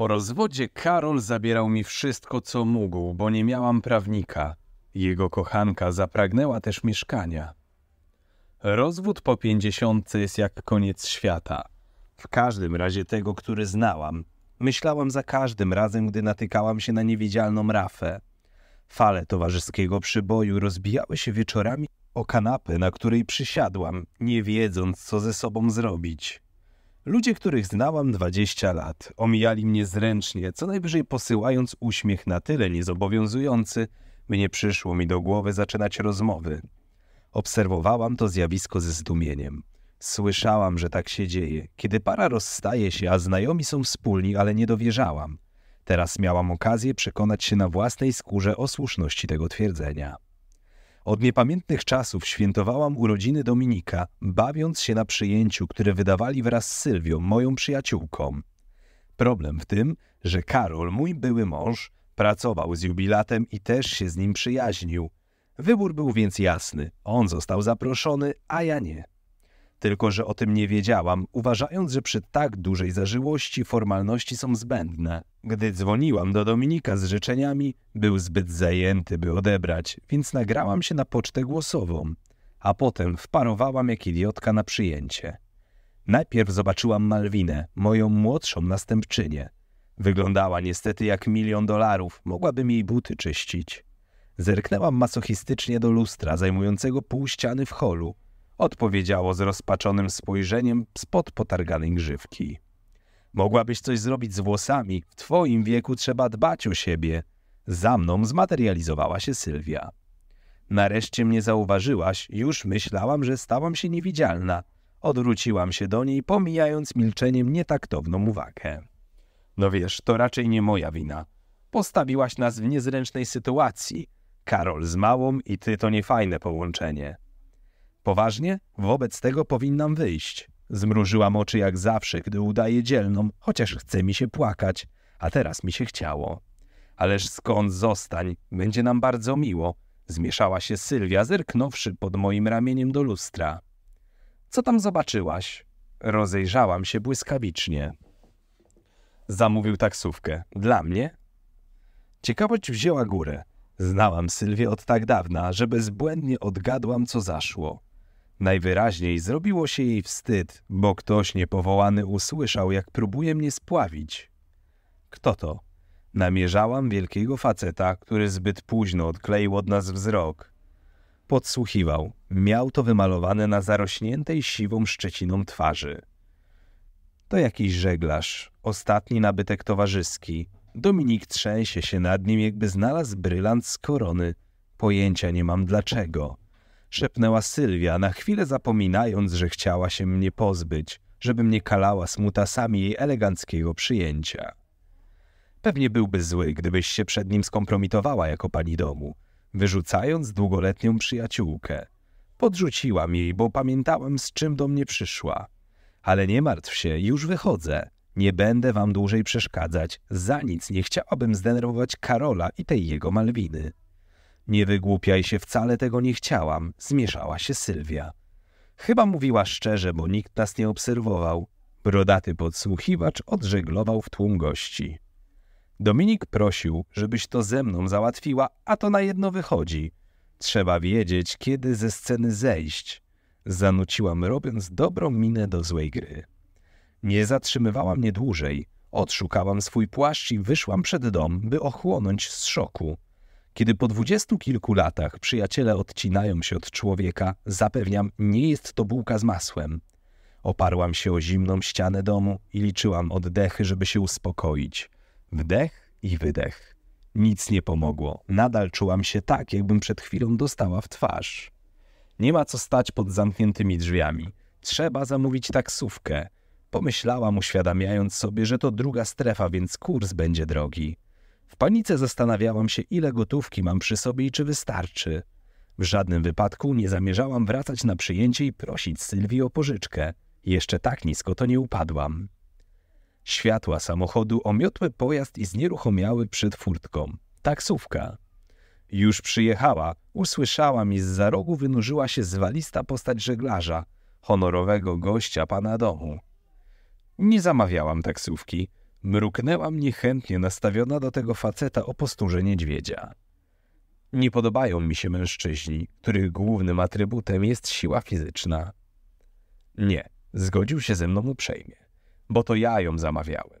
Po rozwodzie Karol zabierał mi wszystko, co mógł, bo nie miałam prawnika. Jego kochanka zapragnęła też mieszkania. Rozwód po pięćdziesiątce jest jak koniec świata. W każdym razie tego, który znałam. Myślałam za każdym razem, gdy natykałam się na niewidzialną rafę. Fale towarzyskiego przyboju rozbijały się wieczorami o kanapę, na której przysiadłam, nie wiedząc, co ze sobą zrobić. Ludzie, których znałam 20 lat, omijali mnie zręcznie, co najwyżej posyłając uśmiech na tyle niezobowiązujący, by nie przyszło mi do głowy zaczynać rozmowy. Obserwowałam to zjawisko ze zdumieniem. Słyszałam, że tak się dzieje. Kiedy para rozstaje się, a znajomi są wspólni, ale nie dowierzałam. Teraz miałam okazję przekonać się na własnej skórze o słuszności tego twierdzenia. Od niepamiętnych czasów świętowałam urodziny Dominika, bawiąc się na przyjęciu, które wydawali wraz z Sylwią, moją przyjaciółką. Problem w tym, że Karol, mój były mąż, pracował z jubilatem i też się z nim przyjaźnił. Wybór był więc jasny. On został zaproszony, a ja nie. Tylko, że o tym nie wiedziałam, uważając, że przy tak dużej zażyłości formalności są zbędne. Gdy dzwoniłam do Dominika z życzeniami, był zbyt zajęty, by odebrać, więc nagrałam się na pocztę głosową, a potem wparowałam jak idiotka na przyjęcie. Najpierw zobaczyłam Malwinę, moją młodszą następczynię. Wyglądała niestety jak milion dolarów, mogłabym jej buty czyścić. Zerknęłam masochistycznie do lustra zajmującego pół ściany w holu – odpowiedziało z rozpaczonym spojrzeniem spod potarganej grzywki. Mogłabyś coś zrobić z włosami. W twoim wieku trzeba dbać o siebie. Za mną zmaterializowała się Sylwia. Nareszcie mnie zauważyłaś. Już myślałam, że stałam się niewidzialna. Odwróciłam się do niej, pomijając milczeniem nietaktowną uwagę. No wiesz, to raczej nie moja wina. Postawiłaś nas w niezręcznej sytuacji. Karol z małą i ty to niefajne połączenie. Poważnie? Wobec tego powinnam wyjść. Zmrużyłam oczy jak zawsze, gdy udaję dzielną, chociaż chce mi się płakać, a teraz mi się chciało. Ależ skąd zostań, będzie nam bardzo miło. Zmieszała się Sylwia, zerknąwszy pod moim ramieniem do lustra. Co tam zobaczyłaś? Rozejrzałam się błyskawicznie. Zamówił taksówkę. Dla mnie? Ciekawość wzięła górę. Znałam Sylwię od tak dawna, że bezbłędnie odgadłam, co zaszło. Najwyraźniej zrobiło się jej wstyd, bo ktoś niepowołany usłyszał, jak próbuje mnie spławić. Kto to? Namierzałam wielkiego faceta, który zbyt późno odkleił od nas wzrok. Podsłuchiwał. Miał to wymalowane na zarośniętej siwą szczeciną twarzy. To jakiś żeglarz, ostatni nabytek towarzyski. Dominik trzęsie się nad nim, jakby znalazł brylant z korony. Pojęcia nie mam dlaczego szepnęła Sylwia, na chwilę zapominając, że chciała się mnie pozbyć, żeby mnie kalała smutasami jej eleganckiego przyjęcia. Pewnie byłby zły, gdybyś się przed nim skompromitowała jako pani domu, wyrzucając długoletnią przyjaciółkę. Podrzuciłam jej, bo pamiętałem, z czym do mnie przyszła. Ale nie martw się, już wychodzę. Nie będę wam dłużej przeszkadzać. Za nic nie chciałabym zdenerwować Karola i tej jego Malwiny. Nie wygłupiaj się, wcale tego nie chciałam, zmieszała się Sylwia. Chyba mówiła szczerze, bo nikt nas nie obserwował. Brodaty podsłuchiwacz odżeglował w tłum gości. Dominik prosił, żebyś to ze mną załatwiła, a to na jedno wychodzi. Trzeba wiedzieć, kiedy ze sceny zejść. Zanuciłam, robiąc dobrą minę do złej gry. Nie zatrzymywała mnie dłużej. Odszukałam swój płaszcz i wyszłam przed dom, by ochłonąć z szoku. Kiedy po dwudziestu kilku latach przyjaciele odcinają się od człowieka, zapewniam, nie jest to bułka z masłem. Oparłam się o zimną ścianę domu i liczyłam oddechy, żeby się uspokoić. Wdech i wydech. Nic nie pomogło. Nadal czułam się tak, jakbym przed chwilą dostała w twarz. Nie ma co stać pod zamkniętymi drzwiami. Trzeba zamówić taksówkę. Pomyślałam, uświadamiając sobie, że to druga strefa, więc kurs będzie drogi. W panice zastanawiałam się, ile gotówki mam przy sobie i czy wystarczy. W żadnym wypadku nie zamierzałam wracać na przyjęcie i prosić Sylwii o pożyczkę. Jeszcze tak nisko to nie upadłam. Światła samochodu omiotły pojazd i znieruchomiały przed furtką. Taksówka. Już przyjechała. Usłyszałam i z za rogu wynurzyła się zwalista postać żeglarza, honorowego gościa pana domu. Nie zamawiałam taksówki. Mruknęłam niechętnie nastawiona do tego faceta o posturze niedźwiedzia. Nie podobają mi się mężczyźni, których głównym atrybutem jest siła fizyczna. Nie, zgodził się ze mną uprzejmie, bo to ja ją zamawiałem.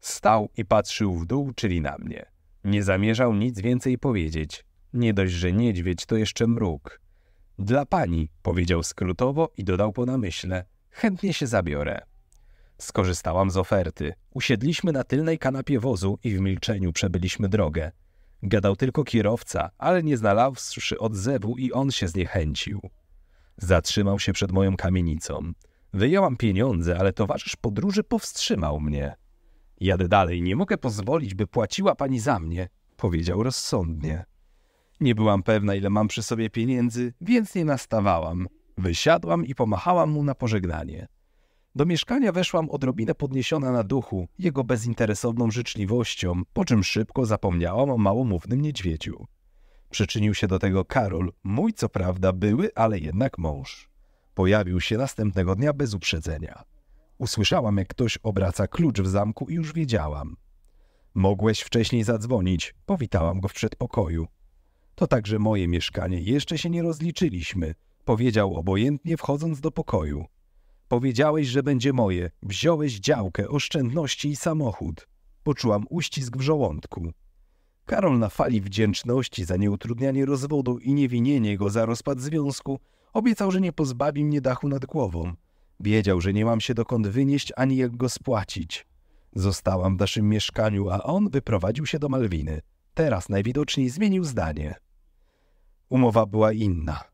Stał i patrzył w dół, czyli na mnie. Nie zamierzał nic więcej powiedzieć. Nie dość, że niedźwiedź to jeszcze mruk. Dla pani, powiedział skrótowo i dodał po namyśle, chętnie się zabiorę. Skorzystałam z oferty. Usiedliśmy na tylnej kanapie wozu i w milczeniu przebyliśmy drogę. Gadał tylko kierowca, ale nie znalazłszy odzewu i on się zniechęcił. Zatrzymał się przed moją kamienicą. Wyjęłam pieniądze, ale towarzysz podróży powstrzymał mnie. Jadę dalej, nie mogę pozwolić, by płaciła pani za mnie, powiedział rozsądnie. Nie byłam pewna, ile mam przy sobie pieniędzy, więc nie nastawałam. Wysiadłam i pomachałam mu na pożegnanie. Do mieszkania weszłam odrobinę podniesiona na duchu, jego bezinteresowną życzliwością, po czym szybko zapomniałam o małomównym niedźwiedziu. Przyczynił się do tego Karol, mój co prawda były, ale jednak mąż. Pojawił się następnego dnia bez uprzedzenia. Usłyszałam, jak ktoś obraca klucz w zamku i już wiedziałam. Mogłeś wcześniej zadzwonić, powitałam go w przedpokoju. To także moje mieszkanie, jeszcze się nie rozliczyliśmy, powiedział obojętnie wchodząc do pokoju. Powiedziałeś, że będzie moje. Wziąłeś działkę, oszczędności i samochód. Poczułam uścisk w żołądku. Karol na fali wdzięczności za nieutrudnianie rozwodu i niewinienie go za rozpad związku obiecał, że nie pozbawi mnie dachu nad głową. Wiedział, że nie mam się dokąd wynieść ani jak go spłacić. Zostałam w naszym mieszkaniu, a on wyprowadził się do Malwiny. Teraz najwidoczniej zmienił zdanie. Umowa była inna.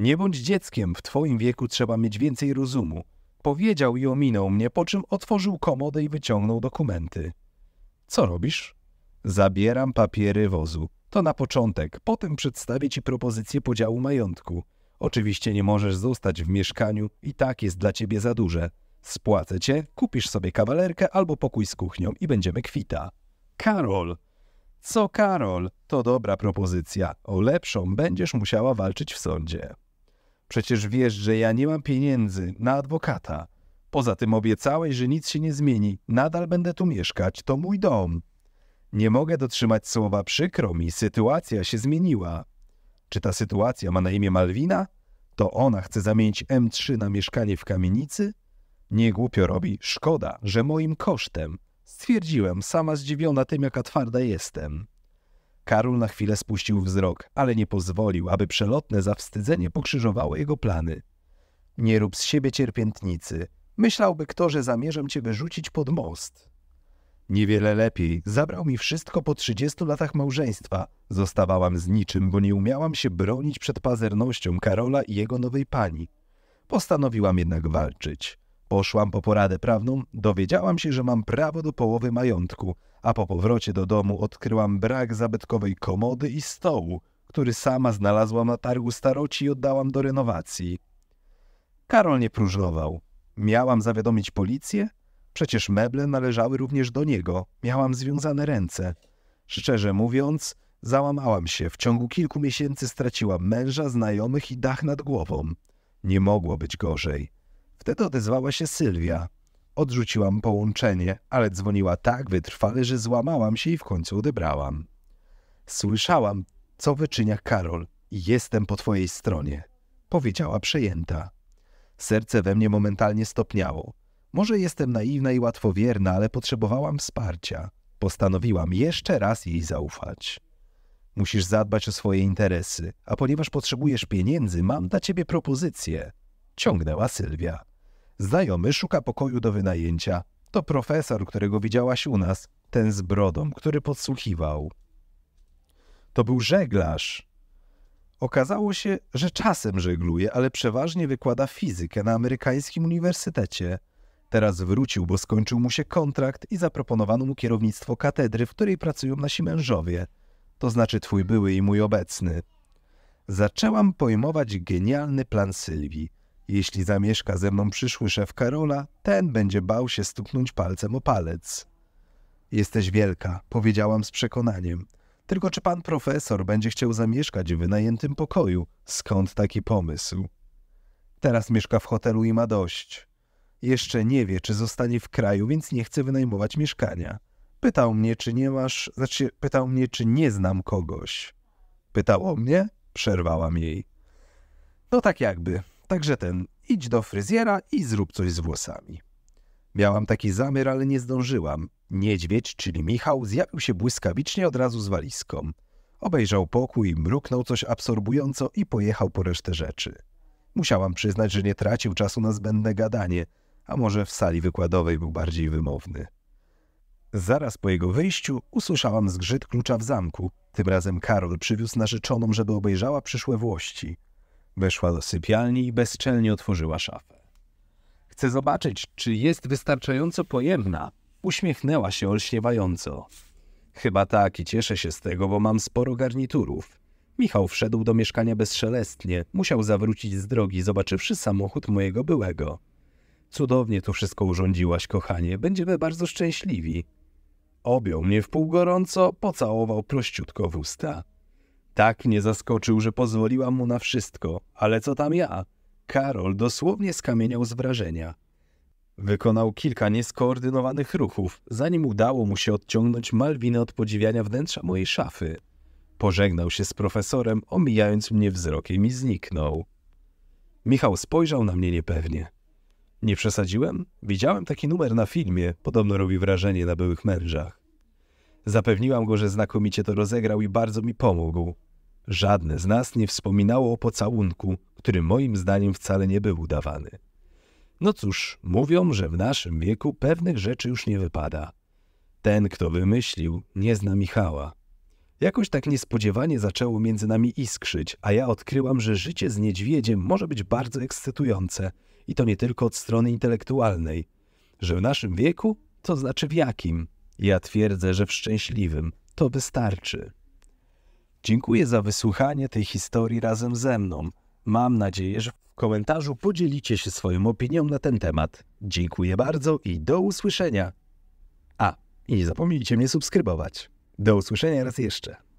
Nie bądź dzieckiem, w twoim wieku trzeba mieć więcej rozumu. Powiedział i ominął mnie, po czym otworzył komodę i wyciągnął dokumenty. Co robisz? Zabieram papiery wozu. To na początek, potem przedstawię ci propozycję podziału majątku. Oczywiście nie możesz zostać w mieszkaniu i tak jest dla ciebie za duże. Spłacę cię, kupisz sobie kawalerkę albo pokój z kuchnią i będziemy kwita. Karol! Co Karol? To dobra propozycja. O lepszą będziesz musiała walczyć w sądzie. Przecież wiesz, że ja nie mam pieniędzy na adwokata. Poza tym obiecałeś, że nic się nie zmieni. Nadal będę tu mieszkać, to mój dom. Nie mogę dotrzymać słowa, przykro mi, sytuacja się zmieniła. Czy ta sytuacja ma na imię Malwina? To ona chce zamienić M3 na mieszkanie w kamienicy? Nie głupio robi, szkoda, że moim kosztem. Stwierdziłem, sama zdziwiona tym, jaka twarda jestem. Karol na chwilę spuścił wzrok, ale nie pozwolił, aby przelotne zawstydzenie pokrzyżowało jego plany. Nie rób z siebie cierpiętnicy. Myślałby kto, że zamierzam cię wyrzucić pod most. Niewiele lepiej. Zabrał mi wszystko po trzydziestu latach małżeństwa. Zostawałam z niczym, bo nie umiałam się bronić przed pazernością Karola i jego nowej pani. Postanowiłam jednak walczyć. Poszłam po poradę prawną, dowiedziałam się, że mam prawo do połowy majątku, a po powrocie do domu odkryłam brak zabytkowej komody i stołu, który sama znalazłam na targu staroci i oddałam do renowacji. Karol nie próżnował. Miałam zawiadomić policję? Przecież meble należały również do niego. Miałam związane ręce. Szczerze mówiąc, załamałam się. W ciągu kilku miesięcy straciłam męża, znajomych i dach nad głową. Nie mogło być gorzej. Wtedy odezwała się Sylwia. Odrzuciłam połączenie, ale dzwoniła tak wytrwale, że złamałam się i w końcu odebrałam. Słyszałam, co wyczynia Karol. i Jestem po twojej stronie, powiedziała przejęta. Serce we mnie momentalnie stopniało. Może jestem naiwna i łatwowierna, ale potrzebowałam wsparcia. Postanowiłam jeszcze raz jej zaufać. Musisz zadbać o swoje interesy, a ponieważ potrzebujesz pieniędzy, mam dla ciebie propozycję. Ciągnęła Sylwia. Znajomy szuka pokoju do wynajęcia. To profesor, którego widziałaś u nas, ten z brodą, który podsłuchiwał. To był żeglarz. Okazało się, że czasem żegluje, ale przeważnie wykłada fizykę na amerykańskim uniwersytecie. Teraz wrócił, bo skończył mu się kontrakt i zaproponowano mu kierownictwo katedry, w której pracują nasi mężowie, to znaczy twój były i mój obecny. Zaczęłam pojmować genialny plan Sylwii. Jeśli zamieszka ze mną przyszły szef Karola, ten będzie bał się stuknąć palcem o palec. Jesteś wielka, powiedziałam z przekonaniem. Tylko czy pan profesor będzie chciał zamieszkać w wynajętym pokoju? Skąd taki pomysł? Teraz mieszka w hotelu i ma dość. Jeszcze nie wie, czy zostanie w kraju, więc nie chce wynajmować mieszkania. Pytał mnie, czy nie masz, znaczy pytał mnie, czy nie znam kogoś. Pytał o mnie? Przerwałam jej. No tak jakby. Także ten, idź do fryzjera i zrób coś z włosami. Miałam taki zamiar, ale nie zdążyłam. Niedźwiedź, czyli Michał, zjawił się błyskawicznie od razu z walizką. Obejrzał pokój, mruknął coś absorbująco i pojechał po resztę rzeczy. Musiałam przyznać, że nie tracił czasu na zbędne gadanie, a może w sali wykładowej był bardziej wymowny. Zaraz po jego wyjściu usłyszałam zgrzyt klucza w zamku. Tym razem Karol przywiózł narzeczoną, żeby obejrzała przyszłe włości – Weszła do sypialni i bezczelnie otworzyła szafę. Chcę zobaczyć, czy jest wystarczająco pojemna. Uśmiechnęła się olśniewająco. Chyba tak i cieszę się z tego, bo mam sporo garniturów. Michał wszedł do mieszkania bezszelestnie. Musiał zawrócić z drogi, zobaczywszy samochód mojego byłego. Cudownie tu wszystko urządziłaś, kochanie. Będziemy bardzo szczęśliwi. Objął mnie w pół gorąco, pocałował prościutko w usta. Tak mnie zaskoczył, że pozwoliłam mu na wszystko, ale co tam ja? Karol dosłownie skamieniał z wrażenia. Wykonał kilka nieskoordynowanych ruchów, zanim udało mu się odciągnąć Malwinę od podziwiania wnętrza mojej szafy. Pożegnał się z profesorem, omijając mnie wzrokiem i zniknął. Michał spojrzał na mnie niepewnie. Nie przesadziłem? Widziałem taki numer na filmie, podobno robi wrażenie na byłych mężach. Zapewniłam go, że znakomicie to rozegrał i bardzo mi pomógł. Żadne z nas nie wspominało o pocałunku, który moim zdaniem wcale nie był udawany. No cóż, mówią, że w naszym wieku pewnych rzeczy już nie wypada. Ten, kto wymyślił, nie zna Michała. Jakoś tak niespodziewanie zaczęło między nami iskrzyć, a ja odkryłam, że życie z niedźwiedziem może być bardzo ekscytujące i to nie tylko od strony intelektualnej. Że w naszym wieku, to znaczy w jakim? Ja twierdzę, że w szczęśliwym to wystarczy. Dziękuję za wysłuchanie tej historii razem ze mną. Mam nadzieję, że w komentarzu podzielicie się swoją opinią na ten temat. Dziękuję bardzo i do usłyszenia. A, i nie zapomnijcie mnie subskrybować. Do usłyszenia raz jeszcze.